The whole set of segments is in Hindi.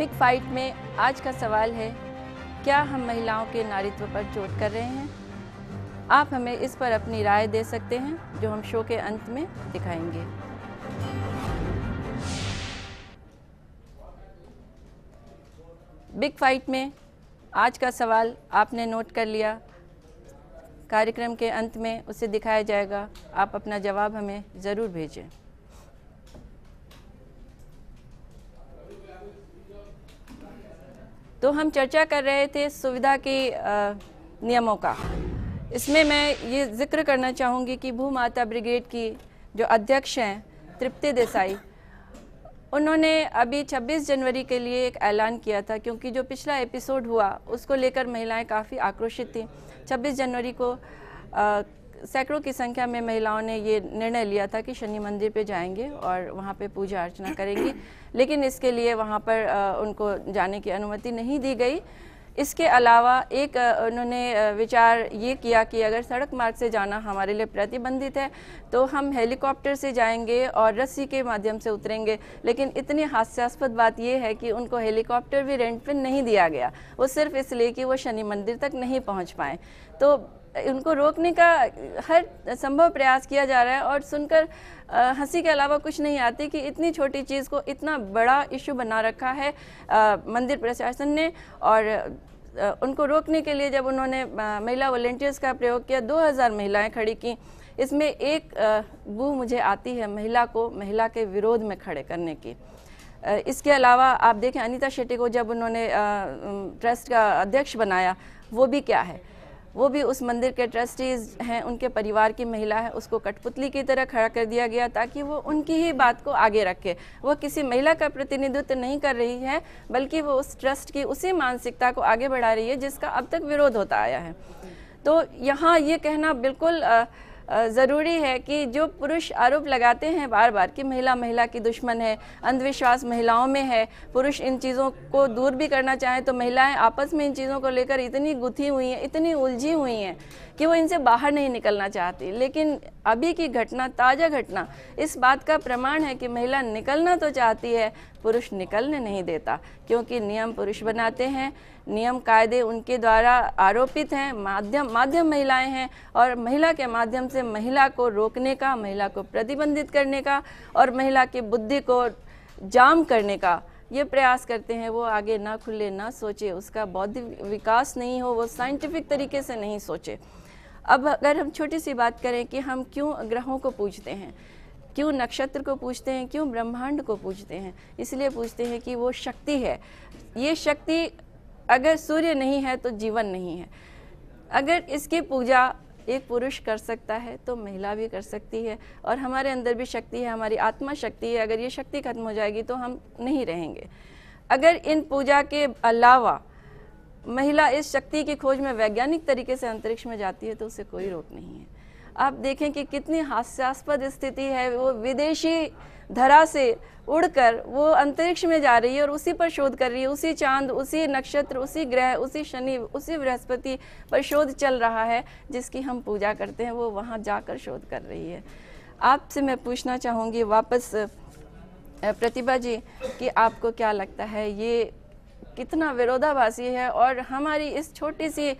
बिग फाइट में आज का सवाल है क्या हम महिलाओं के नारित्व पर चोट कर रहे हैं आप हमें इस पर अपनी राय दे सकते हैं जो हम शो के अंत में दिखाएंगे बिग फाइट में आज का सवाल आपने नोट कर लिया कार्यक्रम के अंत में उसे दिखाया जाएगा आप अपना जवाब हमें ज़रूर भेजें तो हम चर्चा कर रहे थे सुविधा के नियमों का इसमें मैं ये जिक्र करना चाहूँगी कि भू माता ब्रिगेड की जो अध्यक्ष हैं तृप्ति देसाई उन्होंने अभी 26 जनवरी के लिए एक ऐलान किया था क्योंकि जो पिछला एपिसोड हुआ उसको लेकर महिलाएं काफ़ी आक्रोशित थीं 26 जनवरी को आ, सैकड़ों की संख्या में महिलाओं ने ये निर्णय लिया था कि शनि मंदिर पे जाएंगे और वहाँ पे पूजा अर्चना करेंगी लेकिन इसके लिए वहाँ पर उनको जाने की अनुमति नहीं दी गई इसके अलावा एक उन्होंने विचार ये किया कि अगर सड़क मार्ग से जाना हमारे लिए प्रतिबंधित है तो हम हेलीकॉप्टर से जाएंगे और रस्सी के माध्यम से उतरेंगे लेकिन इतनी हास्यास्पद बात यह है कि उनको हेलीकॉप्टर भी रेंट पर नहीं दिया गया वो सिर्फ इसलिए कि वो शनि मंदिर तक नहीं पहुंच पाए तो उनको रोकने का हर संभव प्रयास किया जा रहा है और सुनकर हंसी के अलावा कुछ नहीं आती कि इतनी छोटी चीज़ को इतना बड़ा इशू बना रखा है आ, मंदिर प्रशासन ने और आ, उनको रोकने के लिए जब उन्होंने आ, महिला वॉल्टियर्स का प्रयोग किया 2000 महिलाएं खड़ी की इसमें एक बू मुझे आती है महिला को महिला के विरोध में खड़े करने की इसके अलावा आप देखें अनिता शेट्टी को जब उन्होंने ट्रस्ट का अध्यक्ष बनाया वो भी क्या है वो भी उस मंदिर के ट्रस्टीज़ हैं उनके परिवार की महिला है उसको कठपुतली की तरह खड़ा कर दिया गया ताकि वो उनकी ही बात को आगे रखे वो किसी महिला का प्रतिनिधित्व नहीं कर रही है बल्कि वो उस ट्रस्ट की उसी मानसिकता को आगे बढ़ा रही है जिसका अब तक विरोध होता आया है तो यहाँ ये कहना बिल्कुल आ, ज़रूरी है कि जो पुरुष आरोप लगाते हैं बार बार कि महिला महिला की दुश्मन है अंधविश्वास महिलाओं में है पुरुष इन चीज़ों को दूर भी करना चाहें तो महिलाएं आपस में इन चीज़ों को लेकर इतनी गुथी हुई हैं इतनी उलझी हुई हैं कि वो इनसे बाहर नहीं निकलना चाहती लेकिन अभी की घटना ताज़ा घटना इस बात का प्रमाण है कि महिला निकलना तो चाहती है पुरुष निकलने नहीं देता क्योंकि नियम पुरुष बनाते हैं नियम कायदे उनके द्वारा आरोपित हैं माध्यम माध्यम महिलाएं हैं और महिला के माध्यम से महिला को रोकने का महिला को प्रतिबंधित करने का और महिला की बुद्धि को जाम करने का ये प्रयास करते हैं वो आगे ना खुले ना सोचे उसका बौद्धिक विकास नहीं हो वो साइंटिफिक तरीके से नहीं सोचे अब अगर हम छोटी सी बात करें कि हम क्यों ग्रहों को पूछते हैं क्यों नक्षत्र को पूछते हैं क्यों ब्रह्मांड को पूछते हैं इसलिए पूछते हैं कि वो शक्ति है ये शक्ति अगर सूर्य नहीं है तो जीवन नहीं है अगर इसकी पूजा एक पुरुष कर सकता है तो महिला भी कर सकती है और हमारे अंदर भी शक्ति है हमारी आत्मा शक्ति है अगर ये शक्ति खत्म हो जाएगी तो हम नहीं रहेंगे अगर इन पूजा के अलावा महिला इस शक्ति की खोज में वैज्ञानिक तरीके से अंतरिक्ष में जाती है तो उसे कोई रोक नहीं है आप देखें कि कितनी हास्यास्पद स्थिति है वो विदेशी धरा से उड़कर वो अंतरिक्ष में जा रही है और उसी पर शोध कर रही है उसी चांद उसी नक्षत्र उसी ग्रह उसी शनि उसी बृहस्पति पर शोध चल रहा है जिसकी हम पूजा करते हैं वो वहाँ जाकर शोध कर रही है आपसे मैं पूछना चाहूँगी वापस प्रतिभा जी कि आपको क्या लगता है ये कितना विरोधाभासी है और हमारी इस छोटी सी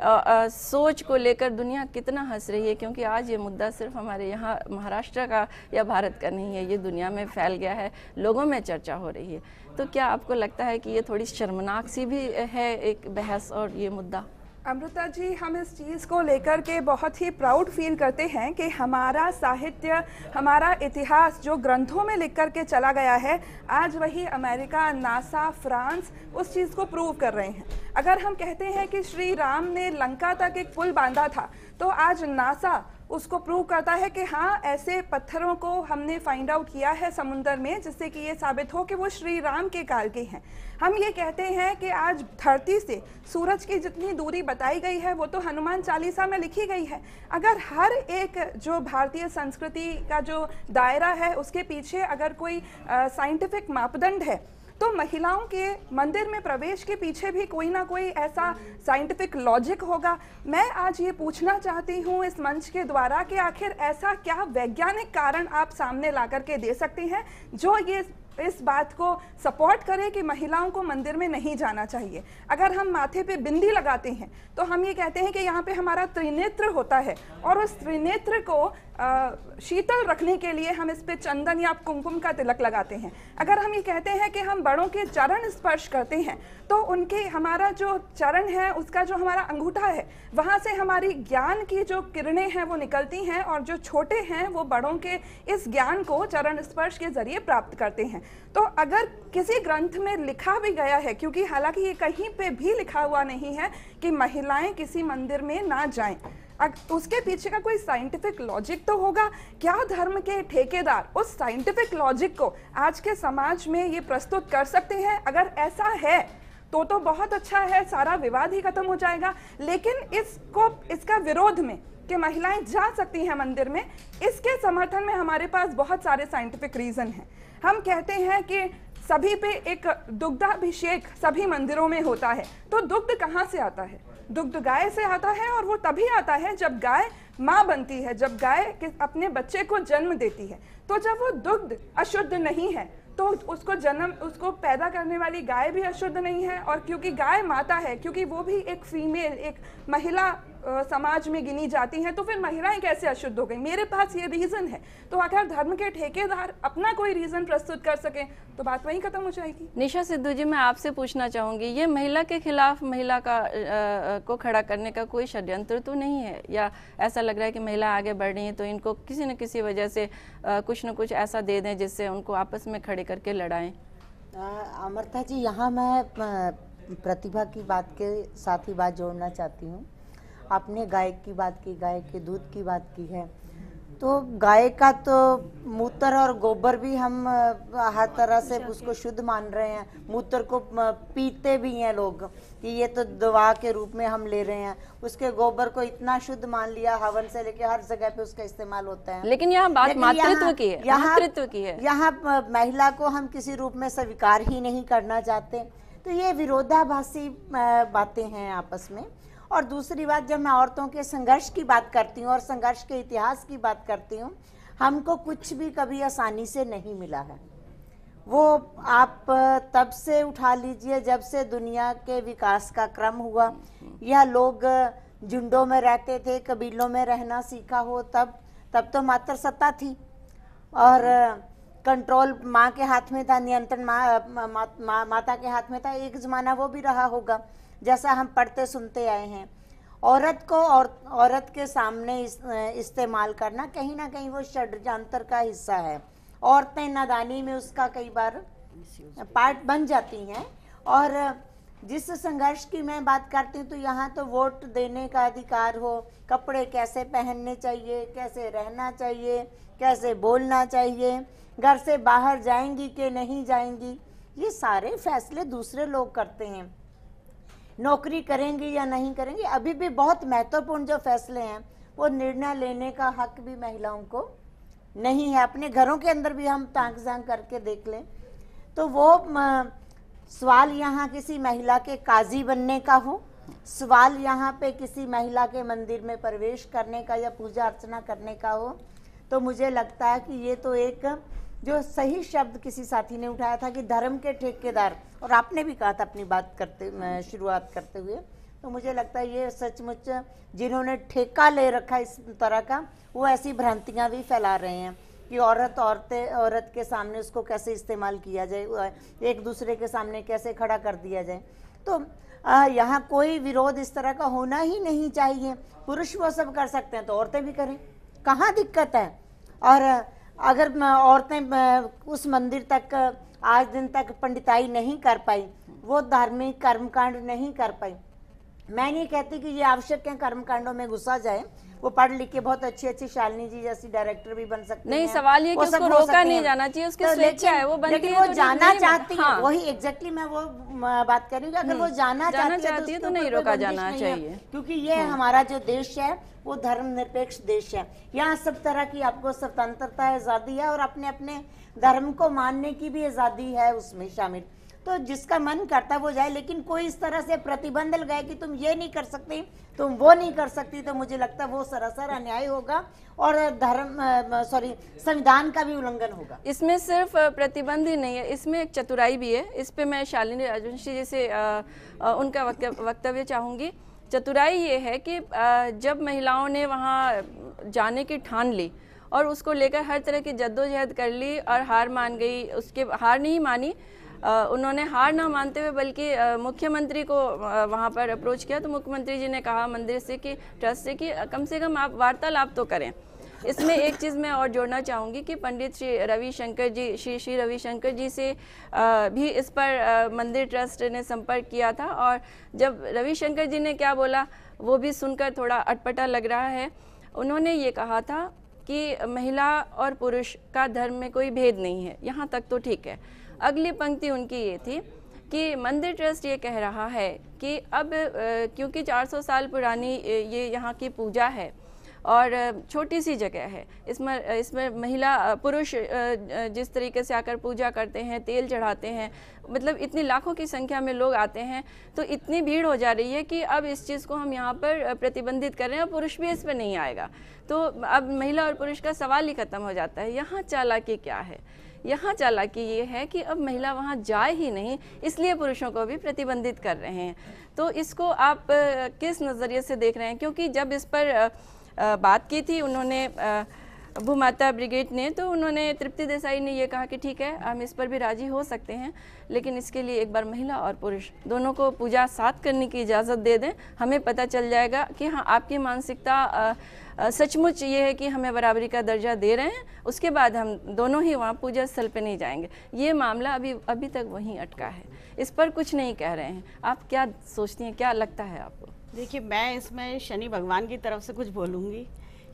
आ, आ, सोच को लेकर दुनिया कितना हंस रही है क्योंकि आज ये मुद्दा सिर्फ हमारे यहाँ महाराष्ट्र का या भारत का नहीं है ये दुनिया में फैल गया है लोगों में चर्चा हो रही है तो क्या आपको लगता है कि ये थोड़ी शर्मनाक सी भी है एक बहस और ये मुद्दा अमृता जी हम इस चीज़ को लेकर के बहुत ही प्राउड फील करते हैं कि हमारा साहित्य हमारा इतिहास जो ग्रंथों में लिख कर के चला गया है आज वही अमेरिका नासा फ्रांस उस चीज़ को प्रूव कर रहे हैं अगर हम कहते हैं कि श्री राम ने लंका तक एक पुल बांधा था तो आज नासा उसको प्रूव करता है कि हाँ ऐसे पत्थरों को हमने फाइंड आउट किया है समुंदर में जिससे कि ये साबित हो कि वो श्री राम के काल के हैं हम ये कहते हैं कि आज धरती से सूरज की जितनी दूरी बताई गई है वो तो हनुमान चालीसा में लिखी गई है अगर हर एक जो भारतीय संस्कृति का जो दायरा है उसके पीछे अगर कोई साइंटिफिक मापदंड है तो महिलाओं के मंदिर में प्रवेश के पीछे भी कोई ना कोई ऐसा साइंटिफिक लॉजिक होगा मैं आज ये पूछना चाहती हूँ इस मंच के द्वारा कि आखिर ऐसा क्या वैज्ञानिक कारण आप सामने ला करके दे सकती हैं जो ये इस बात को सपोर्ट करें कि महिलाओं को मंदिर में नहीं जाना चाहिए अगर हम माथे पे बिंदी लगाते हैं तो हम ये कहते हैं कि यहाँ पे हमारा त्रिनेत्र होता है और उस त्रिनेत्र को आ, शीतल रखने के लिए हम इस पर चंदन या कुमकुम का तिलक लगाते हैं अगर हम ये कहते हैं कि हम बड़ों के चरण स्पर्श करते हैं तो उनके हमारा जो चरण है उसका जो हमारा अंगूठा है वहाँ से हमारी ज्ञान की जो किरणें हैं वो निकलती हैं और जो छोटे हैं वो बड़ों के इस ज्ञान को चरण स्पर्श के जरिए प्राप्त करते हैं तो अगर किसी ग्रंथ में लिखा भी गया है क्योंकि हालांकि ये कहीं पे भी लिखा हुआ नहीं है कि महिलाएं किसी मंदिर में ना जाएं उसके पीछे का कोई साइंटिफिक लॉजिक तो होगा क्या धर्म के ठेकेदार उस साइंटिफिक लॉजिक को आज के समाज में ये प्रस्तुत कर सकते हैं अगर ऐसा है तो तो बहुत अच्छा है सारा विवाद ही खत्म हो जाएगा लेकिन इसको इसका विरोध में कि महिलाएं जा सकती हैं मंदिर में इसके समर्थन में हमारे पास बहुत सारे साइंटिफिक रीज़न हैं हम कहते हैं कि सभी पे एक दुग्धाभिषेक सभी मंदिरों में होता है तो दुग्ध कहाँ से आता है दुग्ध गाय से आता है और वो तभी आता है जब गाय माँ बनती है जब गाय अपने बच्चे को जन्म देती है तो जब वो दुग्ध अशुद्ध नहीं है तो उसको जन्म उसको पैदा करने वाली गाय भी अशुद्ध नहीं है और क्योंकि गाय माता है क्योंकि वो भी एक फीमेल एक महिला समाज में गिनी जाती हैं तो फिर महिलाएं कैसे अशुद्ध हो गई मेरे पास ये रीज़न है तो अगर धर्म के ठेकेदार अपना कोई रीज़न प्रस्तुत कर सकें तो बात वहीं ख़त्म हो जाएगी निशा सिद्धू जी मैं आपसे पूछना चाहूँगी ये महिला के खिलाफ महिला का आ, को खड़ा करने का कोई षड्यंत्र तो नहीं है या ऐसा लग रहा है कि महिला आगे बढ़ रही है तो इनको किसी न किसी वजह से आ, कुछ न कुछ ऐसा दे दें जिससे उनको आपस में खड़े करके लड़ाएं अमृता जी यहाँ मैं प्रतिभा की बात के साथ ही बात जोड़ना चाहती हूँ आपने गाय की बात की गाय के दूध की बात की है तो गाय का तो मूत्र और गोबर भी हम हर तरह से उसको शुद्ध मान रहे हैं मूत्र को पीते भी हैं लोग कि ये तो दवा के रूप में हम ले रहे हैं उसके गोबर को इतना शुद्ध मान लिया हवन से लेके हर जगह पे उसका इस्तेमाल होता है लेकिन यहाँ बात मातृत्व की है यहाँ की है यहाँ महिला को हम किसी रूप में स्वीकार ही नहीं करना चाहते तो ये विरोधाभासी बातें हैं आपस में और दूसरी बात जब मैं औरतों के संघर्ष की बात करती हूँ और संघर्ष के इतिहास की बात करती हूँ हमको कुछ भी कभी आसानी से नहीं मिला है वो आप तब से उठा लीजिए जब से दुनिया के विकास का क्रम हुआ या लोग झुंडों में रहते थे कबीलों में रहना सीखा हो तब तब तो मात्र सत्ता थी और कंट्रोल माँ के हाथ में था नियंत्रण माँ मा, मा, माता के हाथ में था एक ज़माना वो भी रहा होगा जैसा हम पढ़ते सुनते आए हैं औरत को और औरत के सामने इस, इस्तेमाल करना कहीं ना कहीं वो षडजांतर का हिस्सा है औरतें नादानी में उसका कई बार पार्ट बन जाती हैं और जिस संघर्ष की मैं बात करती हूँ तो यहाँ तो वोट देने का अधिकार हो कपड़े कैसे पहनने चाहिए कैसे रहना चाहिए कैसे बोलना चाहिए घर से बाहर जाएंगी कि नहीं जाएंगी ये सारे फैसले दूसरे लोग करते हैं नौकरी करेंगे या नहीं करेंगे अभी भी बहुत महत्वपूर्ण जो फैसले हैं वो निर्णय लेने का हक भी महिलाओं को नहीं है अपने घरों के अंदर भी हम तांग झांग करके देख लें तो वो सवाल यहाँ किसी महिला के काजी बनने का हो सवाल यहाँ पे किसी महिला के मंदिर में प्रवेश करने का या पूजा अर्चना करने का हो तो मुझे लगता है कि ये तो एक जो सही शब्द किसी साथी ने उठाया था कि धर्म के ठेकेदार और आपने भी कहा था अपनी बात करते शुरुआत करते हुए तो मुझे लगता है ये सचमुच जिन्होंने ठेका ले रखा इस तरह का वो ऐसी भ्रांतियाँ भी फैला रहे हैं कि औरत औरतें औरत के सामने उसको कैसे इस्तेमाल किया जाए एक दूसरे के सामने कैसे खड़ा कर दिया जाए तो यहाँ कोई विरोध इस तरह का होना ही नहीं चाहिए पुरुष वो सब कर सकते हैं तो औरतें भी करें कहाँ दिक्कत है और अगर औरतें उस मंदिर तक आज दिन तक पंडिताई नहीं कर पाई वो धार्मिक कर्मकांड नहीं कर पाई मैं नहीं कहती कि ये आवश्यक है कर्मकांडों में घुसा जाए वो पढ़ लिख के बहुत अच्छी अच्छी शालिनी जी जैसी डायरेक्टर भी बन सकती नहीं सवाल ये कि उसको रोका नहीं जाना चाहिए तो लेकिन, है वो बनती वो तो जाना चाहती है हाँ। वही एग्जैक्टली मैं वो बात कर रही हूँ अगर हम्म, वो जाना चाहती है तो, तो नहीं रोका जाना चाहिए क्योंकि ये हम्म। हमारा जो देश है वो धर्म निरपेक्ष देश है यहाँ सब तरह की आपको स्वतंत्रता आज़ादी है और अपने अपने धर्म को मानने की भी आज़ादी है उसमें शामिल तो जिसका मन करता वो जाए लेकिन कोई इस तरह से प्रतिबंध लगाए कि तुम ये नहीं कर सकती तुम वो नहीं कर सकती तो मुझे लगता है वो सरासर अन्याय होगा और धर्म सॉरी संविधान का भी उल्लंघन होगा इसमें सिर्फ प्रतिबंध ही नहीं है इसमें एक चतुराई भी है इस पर मैं शालिनी राजवंशी जी से उनका वक्तव्य चाहूँगी चतुराई ये है कि जब महिलाओं ने वहाँ जाने की ठान ली और उसको लेकर हर तरह की जद्दोजहद कर ली और हार मान गई उसके हार नहीं मानी उन्होंने हार ना मानते हुए बल्कि मुख्यमंत्री को वहाँ पर अप्रोच किया तो मुख्यमंत्री जी ने कहा मंदिर से कि ट्रस्ट से कि कम से कम आप वार्तालाप तो करें इसमें एक चीज़ मैं और जोड़ना चाहूँगी कि पंडित श्री रविशंकर जी श्री श्री रविशंकर जी से भी इस पर मंदिर ट्रस्ट ने संपर्क किया था और जब रविशंकर जी ने क्या बोला वो भी सुनकर थोड़ा अटपटा लग रहा है उन्होंने ये कहा था कि महिला और पुरुष का धर्म में कोई भेद नहीं है यहाँ तक तो ठीक है अगली पंक्ति उनकी ये थी कि मंदिर ट्रस्ट ये कह रहा है कि अब क्योंकि 400 साल पुरानी ये यहाँ की पूजा है और छोटी सी जगह है इसमें इसमें महिला पुरुष जिस तरीके से आकर पूजा करते हैं तेल चढ़ाते हैं मतलब इतनी लाखों की संख्या में लोग आते हैं तो इतनी भीड़ हो जा रही है कि अब इस चीज़ को हम यहाँ पर प्रतिबंधित कर रहे हैं और पुरुष भी इस पर नहीं आएगा तो अब महिला और पुरुष का सवाल ही खत्म हो जाता है यहाँ चालाकी क्या है यहाँ चालाकी ये है कि अब महिला वहाँ जाए ही नहीं इसलिए पुरुषों को भी प्रतिबंधित कर रहे हैं तो इसको आप किस नज़रिए से देख रहे हैं क्योंकि जब इस पर बात की थी उन्होंने भूमाता ब्रिगेड ने तो उन्होंने तृप्ति देसाई ने ये कहा कि ठीक है हम इस पर भी राजी हो सकते हैं लेकिन इसके लिए एक बार महिला और पुरुष दोनों को पूजा साथ करने की इजाज़त दे दें हमें पता चल जाएगा कि हाँ आपकी मानसिकता सचमुच ये है कि हमें बराबरी का दर्जा दे रहे हैं उसके बाद हम दोनों ही वहाँ पूजा स्थल पर नहीं जाएंगे ये मामला अभी अभी तक वहीं अटका है इस पर कुछ नहीं कह रहे हैं आप क्या सोचती हैं क्या लगता है आपको देखिए मैं इसमें शनि भगवान की तरफ से कुछ बोलूँगी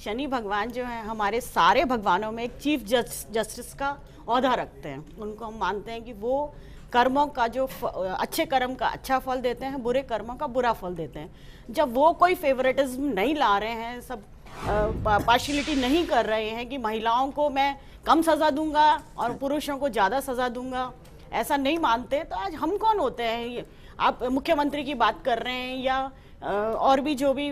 शनि भगवान जो है हमारे सारे भगवानों में एक चीफ जस्टिस का अहदा रखते हैं उनको हम मानते हैं कि वो कर्मों का जो अच्छे कर्म का अच्छा फल देते हैं बुरे कर्मों का बुरा फल देते हैं जब वो कोई फेवरेटिज्म नहीं ला रहे हैं सब पार्शलिटी नहीं कर रहे हैं कि महिलाओं को मैं कम सज़ा दूंगा और पुरुषों को ज़्यादा सज़ा दूंगा ऐसा नहीं मानते तो आज हम कौन होते हैं ये आप मुख्यमंत्री की बात कर रहे हैं या और भी जो भी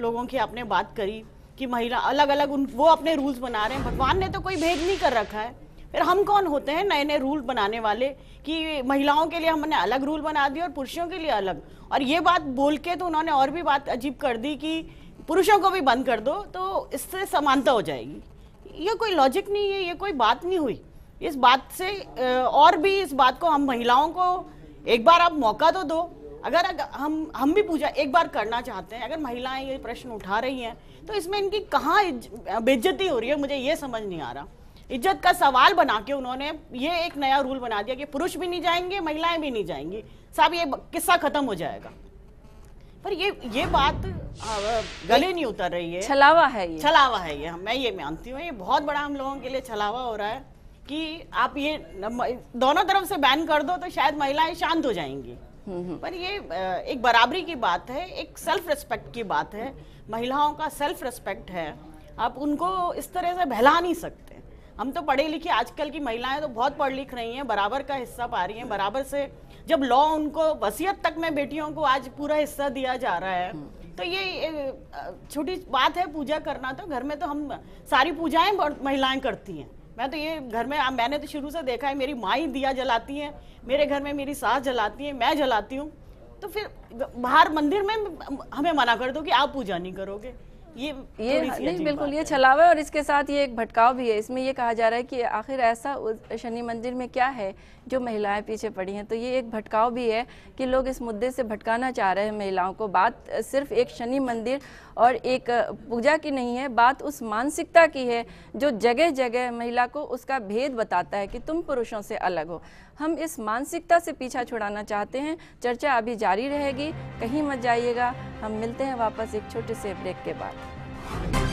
लोगों की आपने बात करी कि महिला अलग अलग उन वो अपने रूल्स बना रहे हैं भगवान ने तो कोई भेद नहीं कर रखा है फिर हम कौन होते हैं नए नए रूल बनाने वाले कि महिलाओं के लिए हमने अलग रूल बना दिए और पुरुषों के लिए अलग और ये बात बोल के तो उन्होंने और भी बात अजीब कर दी कि पुरुषों को भी बंद कर दो तो इससे समानता हो जाएगी ये कोई लॉजिक नहीं है ये कोई बात नहीं हुई इस बात से और भी इस बात को हम महिलाओं को एक बार आप मौका तो दो अगर, अगर हम हम भी पूजा एक बार करना चाहते हैं अगर महिलाएं ये प्रश्न उठा रही हैं तो इसमें इनकी कहाँ बेज्जती हो रही है मुझे ये समझ नहीं आ रहा इज्जत का सवाल बना के उन्होंने ये एक नया रूल बना दिया कि पुरुष भी नहीं जाएंगे महिलाएं भी नहीं जाएंगी साहब ये किस्सा खत्म हो जाएगा पर ये ये बात गले नहीं उतर रही है छलावा है ये छलावा है ये मैं ये मानती हूँ ये बहुत बड़ा हम लोगों के लिए छलावा हो रहा है कि आप ये दोनों तरफ से बैन कर दो तो शायद महिलाएं शांत हो जाएंगी हम्म, हम्म। पर ये एक बराबरी की बात है एक सेल्फ रिस्पेक्ट की बात है महिलाओं का सेल्फ रिस्पेक्ट है आप उनको इस तरह से बहला नहीं सकते हम तो पढ़े लिखे आजकल की महिलाएं तो बहुत पढ़ लिख रही हैं बराबर का हिस्सा पा रही हैं बराबर से जब लॉ उनको वसीयत तक में बेटियों को आज पूरा हिस्सा दिया जा रहा है तो ये छोटी बात है पूजा करना तो घर में तो हम सारी पूजाएं महिलाएं करती हैं मैं तो ये घर में मैंने तो शुरू से देखा है मेरी माँ ही दिया जलाती हैं मेरे घर में मेरी सास जलाती हैं मैं जलाती हूँ तो फिर बाहर मंदिर में हमें मना कर दो कि आप पूजा नहीं करोगे ये ये हाँ, नहीं बिल्कुल ये छलावा है और इसके साथ ये एक भटकाव भी है इसमें ये कहा जा रहा है कि आखिर ऐसा शनि मंदिर में क्या है जो महिलाएं पीछे पड़ी हैं तो ये एक भटकाव भी है कि लोग इस मुद्दे से भटकाना चाह रहे हैं महिलाओं को बात सिर्फ एक शनि मंदिर और एक पूजा की नहीं है बात उस मानसिकता की है जो जगह जगह महिला को उसका भेद बताता है कि तुम पुरुषों से अलग हो हम इस मानसिकता से पीछा छुड़ाना चाहते हैं चर्चा अभी जारी रहेगी कहीं मत जाइएगा हम मिलते हैं वापस एक छोटे से ब्रेक के बाद